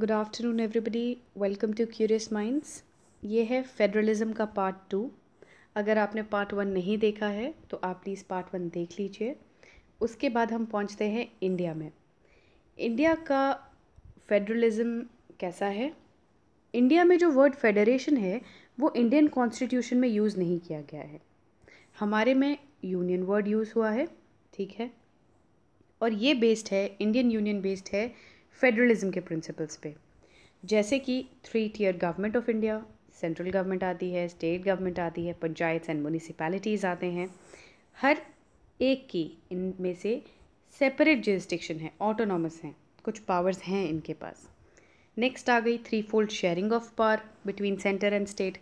good afternoon everybody welcome to curious minds ये है federalism का पार्ट टू अगर आपने पार्ट वन नहीं देखा है तो आप प्लीज़ पार्ट वन देख लीजिए उसके बाद हम पहुंचते हैं इंडिया में इंडिया का फेडरलिज्म कैसा है इंडिया में जो वर्ड फेडरेशन है वो इंडियन कॉन्स्टिट्यूशन में यूज़ नहीं किया गया है हमारे में यूनियन वर्ड यूज़ हुआ है ठीक है और ये बेस्ड है इंडियन यूनियन बेस्ड है फेडरलिज्म के प्रिंसिपल्स पे जैसे कि three tier government of India central government आती है स्टेट गवर्नमेंट आती है पंचायत एंड म्यूनिसपैलिटीज़ आते हैं हर एक की इनमें से सेपरेट जुरिस्टिक्शन है ऑटोनॉमस हैं कुछ पावर्स हैं इनके पास नेक्स्ट आ गई three fold sharing of power between centre and state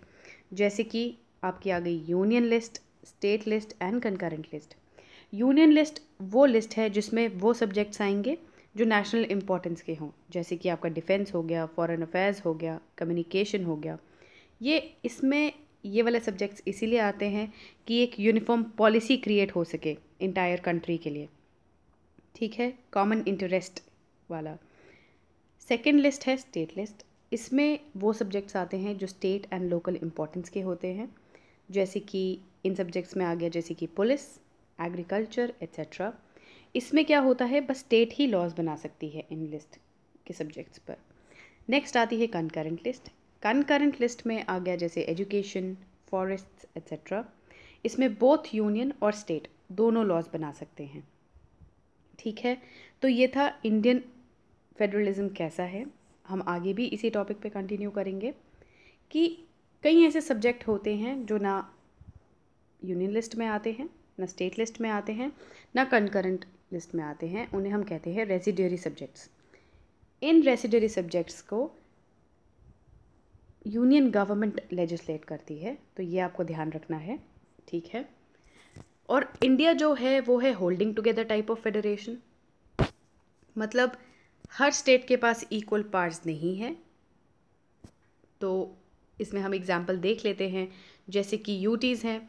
जैसे कि आपकी आ गई union list state list and concurrent list union list वो लिस्ट है जिसमें वो सब्जेक्ट्स आएंगे जो नेशनल इम्पोर्टेंस के हों जैसे कि आपका डिफेंस हो गया फॉरेन अफेयर्स हो गया कम्युनिकेशन हो गया ये इसमें ये वाले सब्जेक्ट्स इसीलिए आते हैं कि एक यूनिफॉर्म पॉलिसी क्रिएट हो सके इंटायर कंट्री के लिए ठीक है कॉमन इंटरेस्ट वाला सेकेंड लिस्ट है स्टेट लिस्ट इसमें वो सब्जेक्ट्स आते हैं जो स्टेट एंड लोकल इम्पोर्टेंस के होते हैं जैसे कि इन सब्जेक्ट्स में आ गया जैसे कि पुलिस एग्रीकल्चर एट्सेट्रा इसमें क्या होता है बस स्टेट ही लॉज बना सकती है इन लिस्ट के सब्जेक्ट्स पर नेक्स्ट आती है कनकरेंट लिस्ट कनकरेंट लिस्ट में आ गया जैसे एजुकेशन फॉरेस्ट एट्सट्रा इसमें बोथ यूनियन और स्टेट दोनों लॉज बना सकते हैं ठीक है तो ये था इंडियन फेडरलिज्म कैसा है हम आगे भी इसी टॉपिक पे कंटिन्यू करेंगे कि कई ऐसे सब्जेक्ट होते हैं जो ना यूनियन लिस्ट में आते हैं ना स्टेट लिस्ट में आते हैं ना कंकरेंट लिस्ट में आते हैं उन्हें हम कहते हैं रेजिडरी सब्जेक्ट्स इन रेजिडरी सब्जेक्ट्स को यूनियन गवर्नमेंट लेजिस्लेट करती है तो ये आपको ध्यान रखना है ठीक है और इंडिया जो है वो है holding together type of federation मतलब हर स्टेट के पास इक्वल पार्ट्स नहीं है तो इसमें हम एग्ज़ाम्पल देख लेते हैं जैसे कि यूटीज़ हैं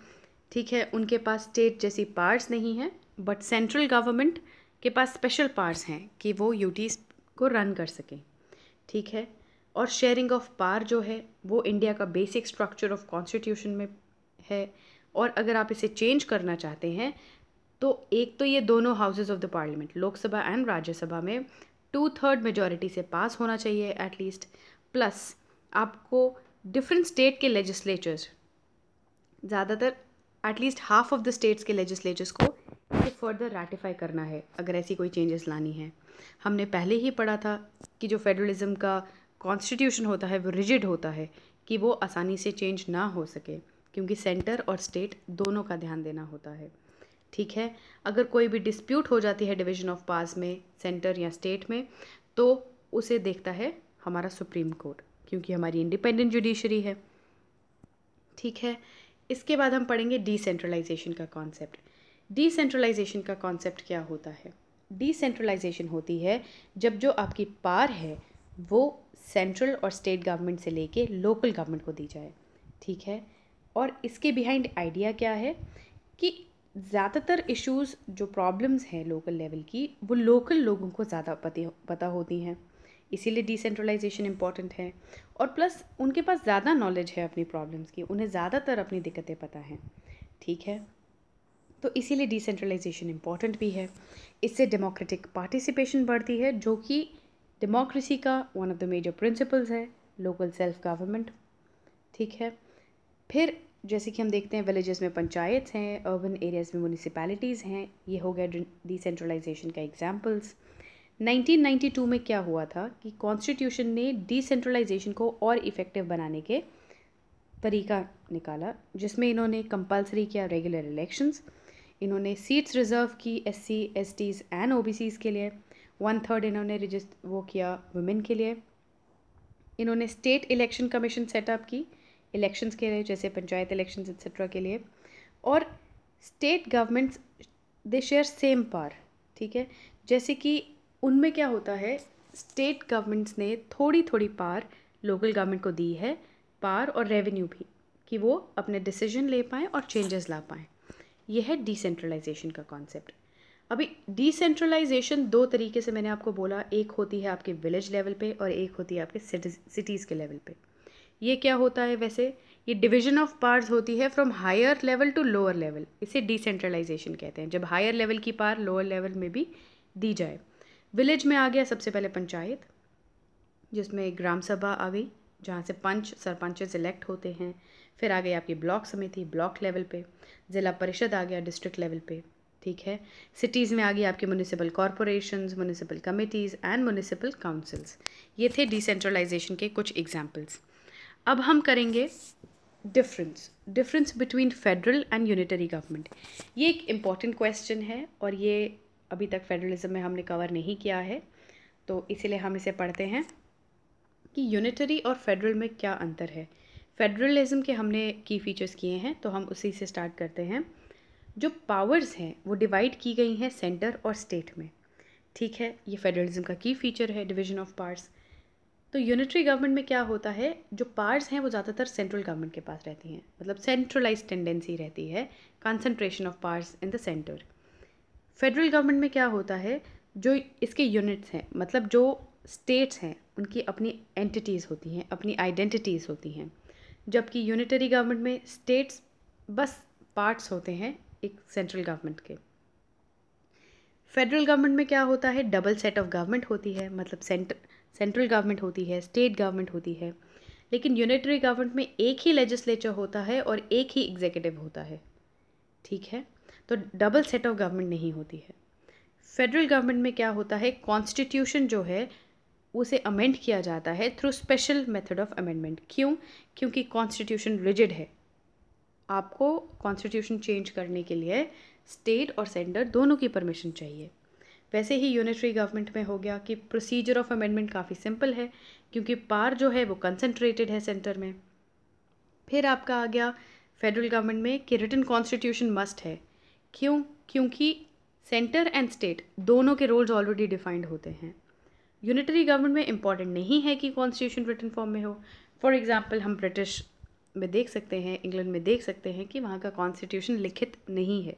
ठीक है उनके पास स्टेट जैसी पार्ट्स नहीं हैं बट सेंट्रल गवर्नमेंट के पास स्पेशल पार्स हैं कि वो यूटीज़ को रन कर सकें ठीक है और शेयरिंग ऑफ पार जो है वो इंडिया का बेसिक स्ट्रक्चर ऑफ कॉन्स्टिट्यूशन में है और अगर आप इसे चेंज करना चाहते हैं तो एक तो ये दोनों houses of the parliament Lok Sabha and Rajya Sabha में टू थर्ड मेजोरिटी से पास होना चाहिए एटलीस्ट प्लस आपको डिफरेंट स्टेट के लेजिस्लेचर्स ज़्यादातर at least half of the states के लेजिस्लेचर्स को उसे फर्दर रेटिफाई करना है अगर ऐसी कोई चेंजेस लानी है हमने पहले ही पढ़ा था कि जो फेडरलिज़म का कॉन्स्टिट्यूशन होता है वो रिजिड होता है कि वो आसानी से चेंज ना हो सके क्योंकि सेंटर और स्टेट दोनों का ध्यान देना होता है ठीक है अगर कोई भी डिस्प्यूट हो जाती है डिवीजन ऑफ पास में सेंटर या स्टेट में तो उसे देखता है हमारा सुप्रीम कोर्ट क्योंकि हमारी इंडिपेंडेंट जुडिशरी है ठीक है इसके बाद हम पढ़ेंगे डिसेंट्रलाइजेशन का कॉन्सेप्ट डिसेंट्रलाइजेशन का कॉन्सेप्ट क्या होता है डिसेंट्रलाइजेशन होती है जब जो आपकी पार है वो सेंट्रल और स्टेट गवर्नमेंट से लेके लोकल गवर्नमेंट को दी जाए ठीक है और इसके बिहाइंड आइडिया क्या है कि ज़्यादातर इश्यूज जो प्रॉब्लम्स हैं लोकल लेवल की वो लोकल लोगों को ज़्यादा पता होती हैं इसीलिए डिसेंट्रलाइजेशन इम्पॉर्टेंट है और प्लस उनके पास ज़्यादा नॉलेज है अपनी प्रॉब्लम्स की उन्हें ज़्यादातर अपनी दिक्कतें पता हैं ठीक है तो इसीलिए डिसेंट्रलाइजेशन इम्पॉर्टेंट भी है इससे डेमोक्रेटिक पार्टिसिपेशन बढ़ती है जो कि डेमोक्रेसी का one of the major principles है लोकल सेल्फ गवर्नमेंट ठीक है फिर जैसे कि हम देखते हैं विलेजेस में पंचायत हैं अर्बन एरियाज़ में म्यूनिसपैलिटीज़ हैं ये हो गया डिसेंट्रलाइजेशन का एग्जाम्पल्स 1992 में क्या हुआ था कि कॉन्स्टिट्यूशन ने डिसेंट्रलाइजेशन को और इफ़ेक्टिव बनाने के तरीका निकाला जिसमें इन्होंने कंपलसरी किया रेगुलर इलेक्शंस इन्होंने सीट्स रिज़र्व की S C S Ts and O B Cs के लिए वन थर्ड इन्होंने रजिस्ट वो किया वुमेन के लिए इन्होंने स्टेट इलेक्शन कमीशन सेटअप की इलेक्शंस के लिए जैसे पंचायत इलेक्शन एक्सेट्रा के लिए और state governments they share same पार ठीक है जैसे कि उनमें क्या होता है स्टेट गवर्नमेंट्स ने थोड़ी थोड़ी पार लोकल गवर्नमेंट को दी है पार और रेवेन्यू भी कि वो अपने डिसीजन ले पाएँ और चेंजेस ला पाएँ ये है डिसेंट्रलाइजेशन का कॉन्सेप्ट अभी डिसेंट्रलाइजेशन दो तरीके से मैंने आपको बोला एक होती है आपके विलेज लेवल पे और एक होती है आपके सिटीज़ के लेवल पे ये क्या होता है वैसे ये डिवीजन ऑफ पार्ट्स होती है from higher level to lower level इसे डिसेंट्रलाइजेशन कहते हैं जब हायर लेवल की पार लोअर लेवल में भी दी जाए विलेज में आ गया सबसे पहले पंचायत जिसमें ग्राम सभा आ गई जहाँ से पंच सरपंच इलेक्ट होते हैं फिर आ गई आपकी ब्लॉक समिति ब्लॉक लेवल पे ज़िला परिषद आ गया डिस्ट्रिक्ट लेवल पे ठीक है सिटीज़ में आ गई आपकी municipal corporation municipal committees and municipal councils ये थे डिसेंट्रलाइजेशन के कुछ एग्जाम्पल्स अब हम करेंगे difference difference between federal and unitary government ये एक इम्पॉर्टेंट क्वेश्चन है और ये अभी तक फेडरलिज्म में हमने कवर नहीं किया है तो इसीलिए हम इसे पढ़ते हैं कि यूनिटरी और फेडरल में क्या अंतर है फेडरलिज्म के हमने की फीचर्स किए हैं तो हम उसी से स्टार्ट करते हैं जो पावर्स हैं वो डिवाइड की गई हैं सेंटर और स्टेट में ठीक है ये फेडरलिज्म का की फीचर है डिवीजन ऑफ पार्ट्स तो यूनिटरी गवर्नमेंट में क्या होता है जो पार्ट्स हैं वो ज़्यादातर सेंट्रल गवर्नमेंट के पास रहती हैं मतलब सेंट्रलाइज टेंडेंसी रहती है concentration of parts in the centre federal government में क्या होता है जो इसके यूनिट्स हैं मतलब जो स्टेट्स हैं उनकी अपनी एंटिटीज़ होती हैं अपनी आइडेंटिटीज़ होती हैं जबकि यूनिटरी गवर्नमेंट में स्टेट्स बस पार्ट्स होते हैं एक सेंट्रल गवर्नमेंट के फेडरल गवर्नमेंट में क्या होता है डबल सेट ऑफ गवर्नमेंट होती है मतलब सेंटर सेंट्रल गवर्नमेंट होती है स्टेट गवर्नमेंट होती है लेकिन यूनिटरी गवर्नमेंट में एक ही लेजिस्लेचर होता है और एक ही एग्जीक्यूटिव होता है ठीक है तो डबल सेट ऑफ गवर्नमेंट नहीं होती है फेडरल गवर्नमेंट में क्या होता है कॉन्स्टिट्यूशन जो है उसे अमेंड किया जाता है through special method of amendment क्यों क्योंकि कॉन्स्टिट्यूशन रिजिड है आपको कॉन्स्टिट्यूशन चेंज करने के लिए स्टेट और सेंटर दोनों की परमिशन चाहिए वैसे ही यूनिटरी गवर्नमेंट में हो गया कि प्रोसीजर ऑफ अमेंडमेंट काफ़ी सिंपल है क्योंकि पार जो है वो कंसनट्रेटेड है सेंटर में फिर आपका आ गया फेडरल गवर्नमेंट में कि रिटर्न कॉन्स्टिट्यूशन मस्ट है क्यों क्योंकि सेंटर एंड स्टेट दोनों के रोल्स ऑलरेडी डिफाइंड होते हैं यूनिटरी गवर्नमेंट में इम्पॉर्टेंट नहीं है कि कॉन्स्टिट्यूशन रिटर्न फॉर्म में हो फॉर एग्ज़ाम्पल हम ब्रिटिश में देख सकते हैं इंग्लैंड में देख सकते हैं कि वहाँ का कॉन्स्टिट्यूशन लिखित नहीं है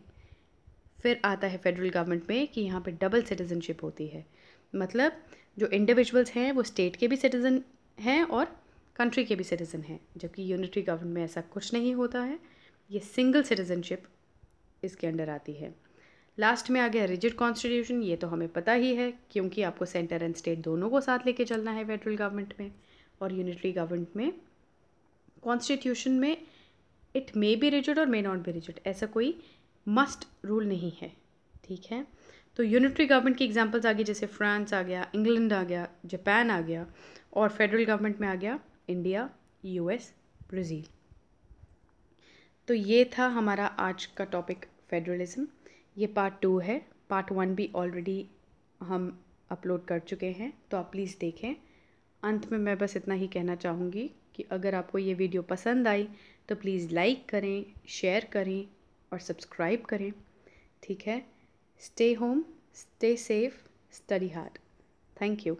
फिर आता है फेडरल गवर्नमेंट में कि यहाँ पे डबल सिटीज़नशिप होती है मतलब जो इंडिविजुअल्स हैं वो स्टेट के भी सिटीज़न हैं और कंट्री के भी सिटीज़न हैं जबकि यूनिटरी गवर्नमेंट में ऐसा कुछ नहीं होता है ये सिंगल सिटीज़नशिप इसके अंडर आती है लास्ट में आ गया रिजिड कॉन्स्टिट्यूशन ये तो हमें पता ही है क्योंकि आपको सेंटर एंड स्टेट दोनों को साथ लेके चलना है फेडरल गवर्नमेंट में और यूनिटरी गवर्नमेंट में कॉन्स्टिट्यूशन में इट मे बी रिजिड और मे नॉट बी रिजिड ऐसा कोई मस्ट रूल नहीं है ठीक है तो यूनिटरी गवर्नमेंट की एग्जाम्पल्स आ गई जैसे फ्रांस आ गया इंग्लैंड आ गया जापान आ गया और फेडरल गवर्नमेंट में आ गया इंडिया यूएस ब्राज़ील तो ये था हमारा आज का टॉपिक फेडरलिज्म ये पार्ट टू है पार्ट वन भी ऑलरेडी हम अपलोड कर चुके हैं तो आप प्लीज़ देखें अंत में मैं बस इतना ही कहना चाहूँगी कि अगर आपको ये वीडियो पसंद आई तो प्लीज़ लाइक करें शेयर करें और सब्सक्राइब करें ठीक है stay home stay safe study hard thank you